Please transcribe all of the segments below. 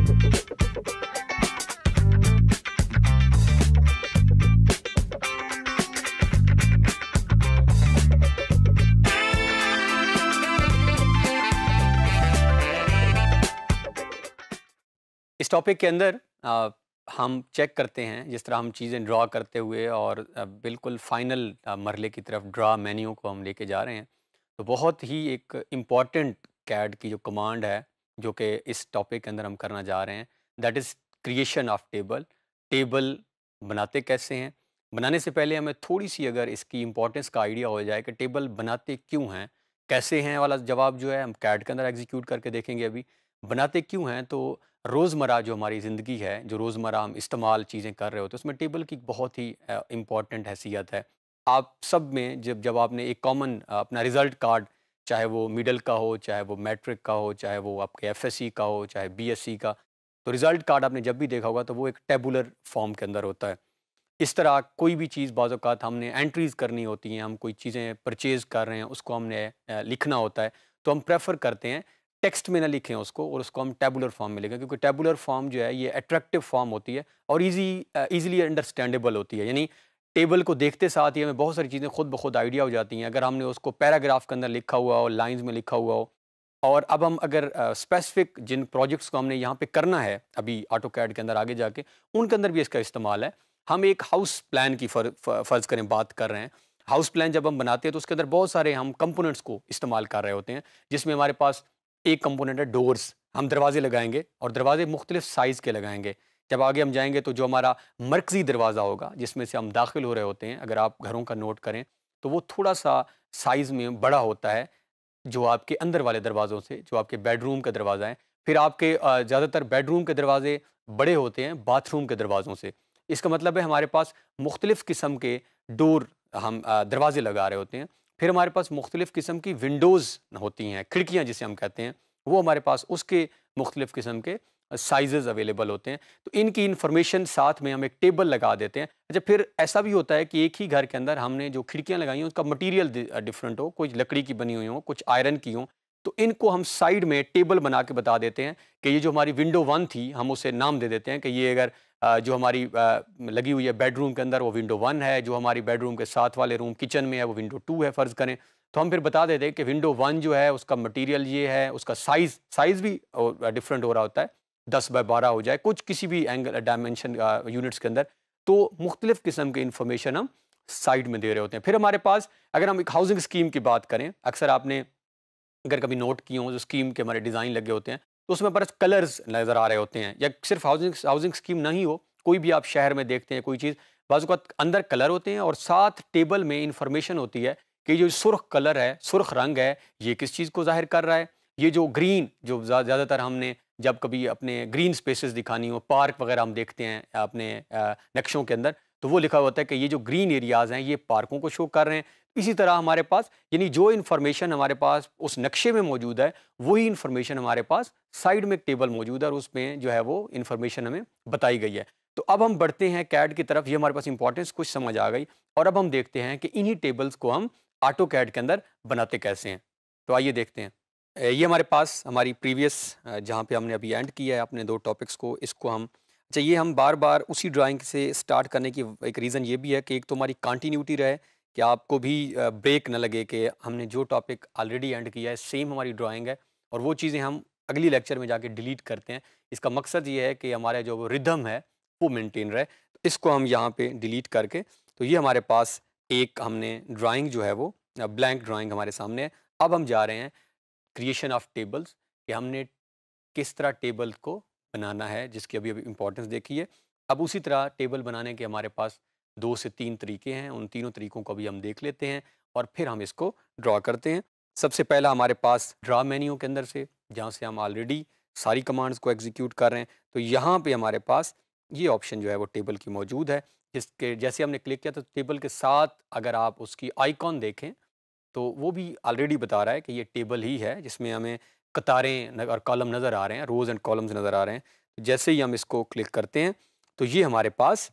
इस टॉपिक के अंदर आ, हम चेक करते हैं जिस तरह हम चीज़ें ड्रा करते हुए और बिल्कुल फाइनल मरले की तरफ ड्रा मेन्यू को हम लेके जा रहे हैं तो बहुत ही एक इम्पॉर्टेंट कैड की जो कमांड है जो कि इस टॉपिक के अंदर हम करना जा रहे हैं that is creation of table table बनाते कैसे हैं बनाने से पहले हमें थोड़ी सी अगर इसकी इंपॉर्टेंस का आइडिया हो जाए कि टेबल बनाते क्यों हैं कैसे हैं वाला जवाब जो है हम कैड के अंदर एग्जीक्यूट करके देखेंगे अभी बनाते क्यों हैं तो रोज़मर्रा जो हमारी ज़िंदगी है जो रोज़मर्रा हम इस्तेमाल चीज़ें कर रहे होते हैं उसमें टेबल की बहुत ही इम्पॉर्टेंट हैसियत है आप सब में जब जब आपने एक कॉमन अपना रिज़ल्ट कार्ड चाहे वो मिडल का हो चाहे वो मैट्रिक का हो चाहे वो आपके एफ का हो चाहे बी का तो रिज़ल्ट कार्ड आपने जब भी देखा होगा तो वो एक टेबुलर फॉर्म के अंदर होता है इस तरह कोई भी चीज़ बाज़ात हमने एंट्रीज़ करनी होती हैं हम कोई चीज़ें परचेज़ कर रहे हैं उसको हमने लिखना होता है तो हम प्रेफर करते हैं टेक्स्ट में ना लिखें उसको और उसको हम टेबुलर फॉर्म में लिखें क्योंकि टेबुलर फॉर्म जो है ये अट्रैक्टिव फॉर्म होती है और इजी ईजिली अंडरस्टैंडेबल होती है यानी टेबल को देखते साथ ही हमें बहुत सारी चीज़ें खुद ब खुद आइडिया हो जाती हैं अगर हमने उसको पैराग्राफ के अंदर लिखा हुआ हो लाइंस में लिखा हुआ हो और अब हम अगर स्पेसिफिक जिन प्रोजेक्ट्स को हमने यहाँ पे करना है अभी ऑटो कैड के अंदर आगे जाके उनके अंदर भी इसका इस्तेमाल है हम एक हाउस प्लान की फर, फर्ज करें बात कर रहे हैं हाउस प्लान जब हम बनाते हैं तो उसके अंदर बहुत सारे हम कंपोनेंट्स को इस्तेमाल कर रहे होते हैं जिसमें हमारे पास एक कंपोनेंट है डोर्स हम दरवाजे लगाएंगे और दरवाजे मुख्तलिफ साइज़ के लगाएंगे जब आगे हम जाएंगे तो जो हमारा मरकज़ी दरवाज़ा होगा जिसमें से हम दाखिल हो रहे होते हैं अगर आप घरों का नोट करें तो वो थोड़ा सा साइज़ में बड़ा होता है जो आपके अंदर वाले दरवाज़ों से जो आपके बेडरूम का दरवाज़ा है फिर आपके ज़्यादातर बेडरूम के दरवाज़े बड़े होते हैं बाथरूम के दरवाज़ों से इसका मतलब है हमारे पास मुख्तलिफ़ किस्म के डोर हम दरवाज़े लगा रहे होते हैं फिर हमारे पास मुख्तलिफ़ किस्म की विंडोज़ होती हैं खिड़कियाँ जिसे हम कहते हैं वो हमारे पास उसके मुख्तलिफ़ किस्म के साइजेस अवेलेबल होते हैं तो इनकी इन्फॉर्मेशन साथ में हम एक टेबल लगा देते हैं अच्छा फिर ऐसा भी होता है कि एक ही घर के अंदर हमने जो खिड़कियाँ लगाई हैं उसका मटीरियल डिफरेंट हो कुछ लकड़ी की बनी हुई हो कुछ आयरन की हों तो इनको हम साइड में टेबल बना के बता देते हैं कि ये जो हमारी विंडो वन थी हम उसे नाम दे देते हैं कि ये अगर जो हमारी लगी हुई है बेडरूम के अंदर वो विंडो वन है जो हमारी बेडरूम के साथ वाले रूम किचन में है वो विंडो टू है फ़र्ज़ करें तो हम फिर बता देते हैं कि विंडो वन जो है उसका मटेरियल ये है उसका साइज़ साइज़ भी डिफरेंट हो रहा होता है दस बाय बारह हो जाए कुछ किसी भी एंगल डायमेंशन यूनिट्स के अंदर तो मुख्तलिफ़ किस्म के इन्फॉर्मेशन हम साइड में दे रहे होते हैं फिर हमारे पास अगर हम एक हाउसिंग स्कीम की बात करें अक्सर आपने अगर कभी नोट किए हों जो स्कीम के हमारे डिज़ाइन लगे होते हैं तो उसमें पर कलर्स नज़र आ रहे होते हैं या सिर्फ हाउसिंग हाउसिंग स्कीम नहीं हो कोई भी आप शहर में देखते हैं कोई चीज़ का अंदर कलर होते हैं और साथ टेबल में इंफॉर्मेशन होती है कि जो सुर्ख कलर है सुर्ख रंग है ये किस चीज़ को जाहिर कर रहा है ये जो ग्रीन जो ज़्यादातर हमने जब कभी अपने ग्रीन स्पेसेस दिखानी हो पार्क वगैरह हम देखते हैं अपने नक्शों के अंदर तो वो लिखा होता है कि ये जो ग्रीन एरियाज़ हैं ये पार्कों को शो कर रहे हैं इसी तरह हमारे पास यानी जो इन्फॉर्मेशन हमारे पास उस नक्शे में मौजूद है वही इन्फॉर्मेशन हमारे पास साइड में एक टेबल मौजूद है और उसमें जो है वो इन्फॉर्मेशन हमें बताई गई है तो अब हम बढ़ते हैं कैड की तरफ ये हमारे पास इंपॉर्टेंस कुछ समझ आ गई और अब हम देखते हैं कि इन्हीं टेबल्स को हम ऑटो कैड के अंदर बनाते कैसे हैं तो आइए देखते हैं ये हमारे पास हमारी प्रीवियस जहाँ पे हमने अभी एंड किया है अपने दो टॉपिक्स को इसको हम अच्छा ये हम बार बार उसी ड्राइंग से स्टार्ट करने की एक रीज़न ये भी है कि एक तो हमारी कंटिन्यूटी रहे कि आपको भी ब्रेक न लगे कि हमने जो टॉपिक ऑलरेडी एंड किया है सेम हमारी ड्राइंग है और वो चीज़ें हम अगली लेक्चर में जाके डिलीट करते हैं इसका मकसद ये है कि हमारा जो रिदम है वो मेनटेन रहे तो इसको हम यहाँ पर डिलीट करके तो ये हमारे पास एक हमने ड्राॅइंग जो है वो ब्लैंक ड्राॅइंग हमारे सामने है अब हम जा रहे हैं क्रिएशन ऑफ टेबल्स कि हमने किस तरह टेबल को बनाना है जिसकी अभी अभी इम्पोर्टेंस देखी है अब उसी तरह टेबल बनाने के हमारे पास दो से तीन तरीके हैं उन तीनों तरीकों को अभी हम देख लेते हैं और फिर हम इसको ड्रा करते हैं सबसे पहला हमारे पास ड्रा मेन्यू के अंदर से जहाँ से हम ऑलरेडी सारी कमांड्स को एग्जीक्यूट कर रहे हैं तो यहाँ पे हमारे पास ये ऑप्शन जो है वो टेबल की मौजूद है जिसके जैसे हमने क्लिक किया तो टेबल के साथ अगर आप उसकी आइकॉन देखें तो वो भी ऑलरेडी बता रहा है कि ये टेबल ही है जिसमें हमें कतारें और कॉलम नज़र आ रहे हैं रोज़ एंड कॉलम्स नज़र आ रहे हैं तो जैसे ही हम इसको क्लिक करते हैं तो ये हमारे पास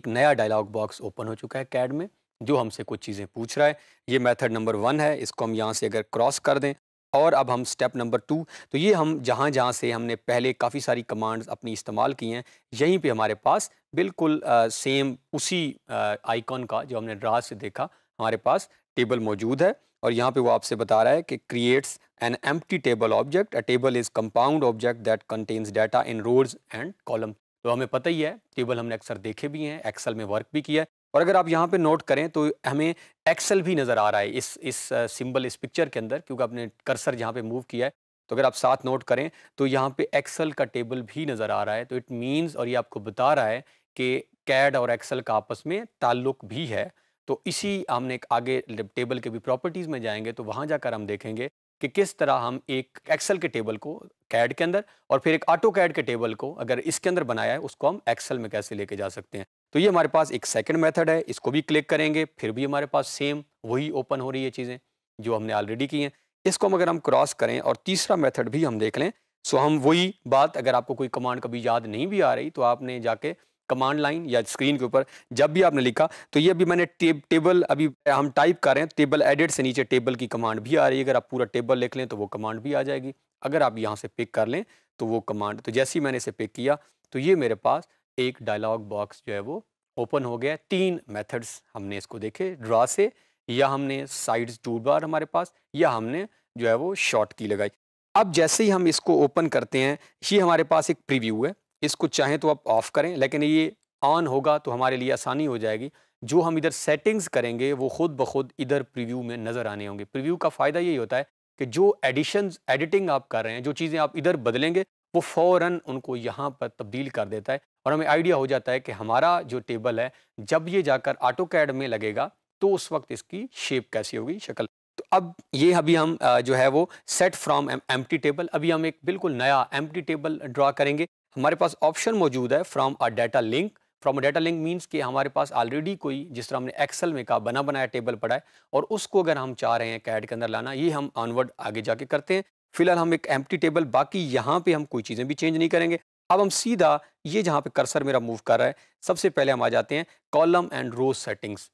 एक नया डायलॉग बॉक्स ओपन हो चुका है कैड में जो हमसे कुछ चीज़ें पूछ रहा है ये मेथड नंबर वन है इसको हम यहाँ से अगर क्रॉस कर दें और अब हम स्टेप नंबर टू तो ये हम जहाँ जहाँ से हमने पहले काफ़ी सारी कमांड्स अपनी इस्तेमाल की हैं यहीं पे हमारे पास बिल्कुल आ, सेम उसी आइकॉन का जो हमने ड्रा से देखा हमारे पास टेबल मौजूद है और यहाँ पे वो आपसे बता रहा है कि creates an empty table object a table is compound object that contains data in rows and column तो हमें पता ही है टेबल हमने अक्सर देखे भी हैं एक्सल में वर्क भी किया है और अगर आप यहाँ पे नोट करें तो हमें एक्सेल भी नज़र आ रहा है इस इस सिंबल इस पिक्चर के अंदर क्योंकि आपने कर्सर यहाँ पे मूव किया है तो अगर आप साथ नोट करें तो यहाँ पे एक्सेल का टेबल भी नज़र आ रहा है तो इट मीन्स और ये आपको बता रहा है कि कैड और एक्सेल का आपस में ताल्लुक भी है तो इसी हमने आगे टेबल के भी प्रॉपर्टीज़ में जाएंगे तो वहाँ जाकर हम देखेंगे कि किस तरह हम एक एक्सेल के टेबल को कैड के अंदर और फिर एक ऑटो कैड के टेबल को अगर इसके अंदर बनाया है उसको हम एक्सेल में कैसे लेके जा सकते हैं तो ये हमारे पास एक सेकंड मेथड है इसको भी क्लिक करेंगे फिर भी हमारे पास सेम वही ओपन हो रही है चीज़ें जो हमने ऑलरेडी की हैं इसको अगर हम क्रॉस करें और तीसरा मेथड भी हम देख लें सो हम वही बात अगर आपको कोई कमांड कभी याद नहीं भी आ रही तो आपने जाके कमांड लाइन या स्क्रीन के ऊपर जब भी आपने लिखा तो ये अभी मैंने टेब टेबल अभी हम टाइप कर रहे हैं टेबल एडिट से नीचे टेबल की कमांड भी आ रही है अगर आप पूरा टेबल लिख लें तो वो कमांड भी आ जाएगी अगर आप यहाँ से पिक कर लें तो वो कमांड तो जैसे ही मैंने इसे पिक किया तो ये मेरे पास एक डायलॉग बॉक्स जो है वो ओपन हो गया तीन मेथड्स हमने इसको देखे ड्रा से या हमने साइड्स टूट बार हमारे पास या हमने जो है वो शॉर्ट की लगाई अब जैसे ही हम इसको ओपन करते हैं ये हमारे पास एक प्रीव्यू है इसको चाहें तो आप ऑफ़ करें लेकिन ये ऑन होगा तो हमारे लिए आसानी हो जाएगी जो हम इधर सेटिंग्स करेंगे वो खुद ब खुद इधर प्रीव्यू में नज़र आने होंगे प्रीव्यू का फ़ायदा यही होता है कि जो एडिशन एडिटिंग आप कर रहे हैं जो चीज़ें आप इधर बदलेंगे वो फ़ौर उनको यहाँ पर तब्दील कर देता है और हमें आइडिया हो जाता है कि हमारा जो टेबल है जब ये जाकर ऑटो कैड में लगेगा तो उस वक्त इसकी शेप कैसी होगी शक्ल तो अब ये अभी हम जो है वो सेट फ्रॉम एम टेबल अभी हम एक बिल्कुल नया एम टेबल ड्रा करेंगे हमारे पास ऑप्शन मौजूद है from a data link from a data link means कि हमारे पास ऑलरेडी कोई जिस तरह हमने एक्सेल में कहा बना बनाया टेबल पड़ा है और उसको अगर हम चाह रहे हैं कैड के अंदर लाना ये हम ऑनवर्ड आगे जाके करते हैं फिलहाल हम एक एम्प्टी टेबल बाकी यहाँ पे हम कोई चीज़ें भी चेंज नहीं करेंगे अब हम सीधा ये जहाँ पे कर्सर मेरा मूव कर रहा है सबसे पहले हम आ जाते हैं कॉलम एंड रो सेटिंग्स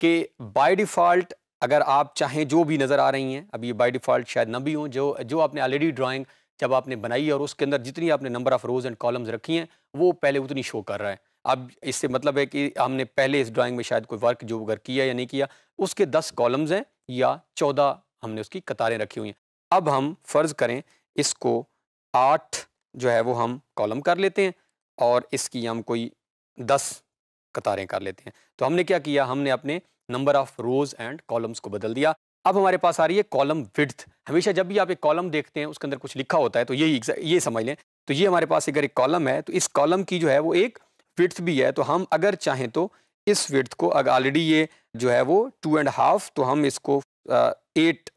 के बाय डिफ़ॉल्ट अगर आप चाहें जो भी नज़र आ रही हैं अब ये बाय डिफ़ॉल्ट शायद ना भी हों जो जो आपने ऑलरेडी ड्राइंग जब आपने बनाई है और उसके अंदर जितनी आपने number of rows and columns रखी हैं वो पहले उतनी शो कर रहा है अब इससे मतलब है कि हमने पहले इस ड्राॅइंग में शायद कोई वर्क जो अगर किया या नहीं किया उसके दस कॉलम्स हैं या चौदह हमने उसकी कतारें रखी हुई हैं अब हम फ़र्ज़ करें इसको आठ जो है वो हम कॉलम कर लेते हैं और इसकी हम कोई दस कतारें कर लेते हैं तो हमने क्या किया हमने अपने number of rows and columns को बदल दिया अब हमारे पास आ रही है कॉलम विड्थ हमेशा जब भी आप एक कॉलम देखते हैं उसके अंदर कुछ लिखा होता है तो यही ये समझ लें तो ये हमारे पास अगर एक कॉलम है तो इस कॉलम की जो है वो एक विड्थ भी है तो हम अगर चाहें तो इस विड्थ को अगर ऑलरेडी ये जो है वो टू एंड हाफ तो हम इसको एट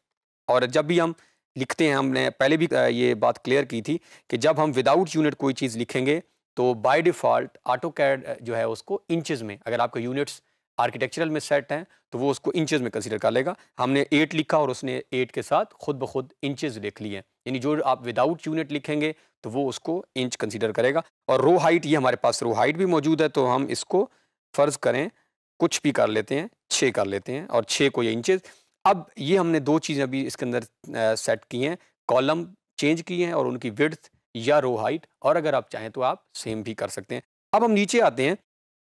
और जब भी हम लिखते हैं हमने पहले भी ये बात क्लियर की थी कि जब हम विदाउट यूनिट कोई चीज़ लिखेंगे तो बाय डिफ़ॉल्ट ऑटो कैड जो है उसको इंचेस में अगर आपके यूनिट्स आर्किटेक्चरल में सेट हैं तो वो उसको इंचेस में कंसिडर कर लेगा हमने एट लिखा और उसने एट के साथ खुद ब खुद इंचज लिख लिए यानी जो आप विदाउट यूनिट लिखेंगे तो वो उसको इंच कंसिडर करेगा और रो हाइट ये हमारे पास रो हाइट भी मौजूद है तो हम इसको फ़र्ज़ करें कुछ भी कर लेते हैं छः कर लेते हैं और छः को ये इंचज अब ये हमने दो चीज़ें अभी इसके अंदर सेट की हैं कॉलम चेंज किए हैं और उनकी विड्थ या रो हाइट और अगर आप चाहें तो आप सेम भी कर सकते हैं अब हम नीचे आते हैं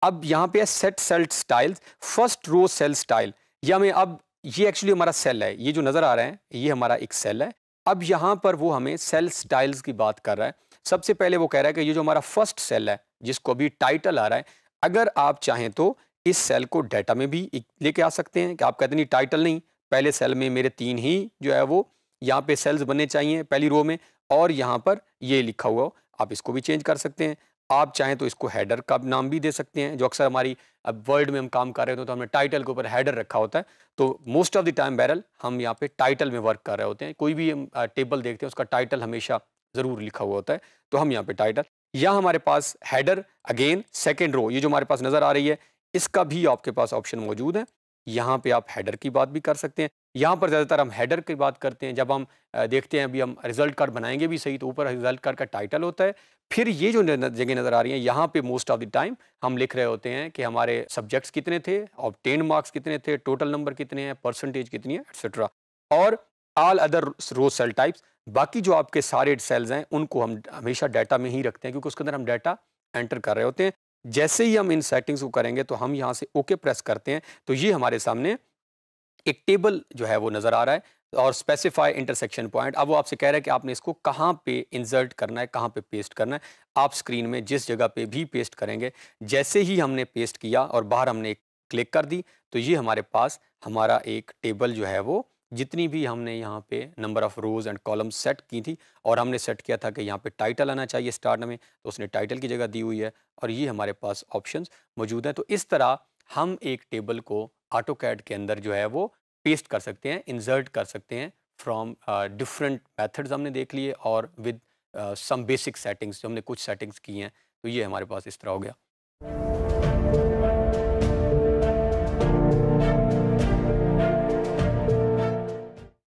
अब यहाँ पे है set cell style first row cell style या हमें अब ये एक्चुअली हमारा सेल है ये जो नज़र आ रहा है ये हमारा एक सेल है अब यहाँ पर वो हमें सेल स्टाइल्स की बात कर रहा है सबसे पहले वो कह रहा है कि ये जो हमारा फर्स्ट सेल है जिसको अभी टाइटल आ रहा है अगर आप चाहें तो इस सेल को डाटा में भी लेके आ सकते हैं कि आप कहते नहीं टाइटल नहीं पहले सेल में मेरे तीन ही जो है वो यहाँ पे सेल्स बनने चाहिए पहली रो में और यहाँ पर ये लिखा हुआ आप इसको भी चेंज कर सकते हैं आप चाहें तो इसको हैडर का नाम भी दे सकते हैं जो अक्सर हमारी अब वर्ल्ड में हम काम कर रहे होते हैं तो हमने टाइटल के ऊपर हैडर रखा होता है तो मोस्ट ऑफ द टाइम बैरल हम यहाँ पे टाइटल में वर्क कर रहे होते हैं कोई भी हम टेबल देखते हैं उसका टाइटल हमेशा ज़रूर लिखा हुआ होता है तो हम यहाँ पे टाइटल या हमारे पास हैडर अगेन सेकेंड रो ये जो हमारे पास नज़र आ रही है इसका भी आपके पास ऑप्शन मौजूद है यहाँ पे आप हेडर की बात भी कर सकते हैं यहाँ पर ज़्यादातर हम हेडर की बात करते हैं जब हम देखते हैं अभी हम रिजल्ट कार्ड बनाएंगे भी सही तो ऊपर रिजल्ट कार्ड का टाइटल होता है फिर ये जो जगह नज़र आ रही है यहाँ पे मोस्ट ऑफ द टाइम हम लिख रहे होते हैं कि हमारे सब्जेक्ट्स कितने थे और टेन मार्क्स कितने थे टोटल नंबर कितने हैं परसेंटेज कितनी है एक्सेट्रा और all other row cell types बाकी जो आपके सारे सेल्स हैं उनको हम हमेशा डाटा में ही रखते हैं क्योंकि उसके अंदर हम डाटा एंटर कर रहे होते हैं जैसे ही हम इन सेटिंग्स को करेंगे तो हम यहाँ से ओके प्रेस करते हैं तो ये हमारे सामने एक टेबल जो है वो नज़र आ रहा है और स्पेसिफाई इंटरसेक्शन पॉइंट अब वो आपसे कह रहा है कि आपने इसको कहाँ पे इंसर्ट करना है कहाँ पे पेस्ट करना है आप स्क्रीन में जिस जगह पे भी पेस्ट करेंगे जैसे ही हमने पेस्ट किया और बाहर हमने क्लिक कर दी तो ये हमारे पास हमारा एक टेबल जो है वो जितनी भी हमने यहाँ पे number of rows and column set की थी और हमने सेट किया था कि यहाँ पे टाइटल आना चाहिए स्टार्ट में तो उसने टाइटल की जगह दी हुई है और ये हमारे पास ऑप्शंस मौजूद हैं तो इस तरह हम एक टेबल को ऑटो कैड के अंदर जो है वो पेस्ट कर सकते हैं इंजर्ट कर सकते हैं फ्रॉम डिफरेंट मैथड्स हमने देख लिए और विद सम बेसिक सेटिंग्स जो हमने कुछ सेटिंग्स की हैं तो ये हमारे पास इस तरह हो गया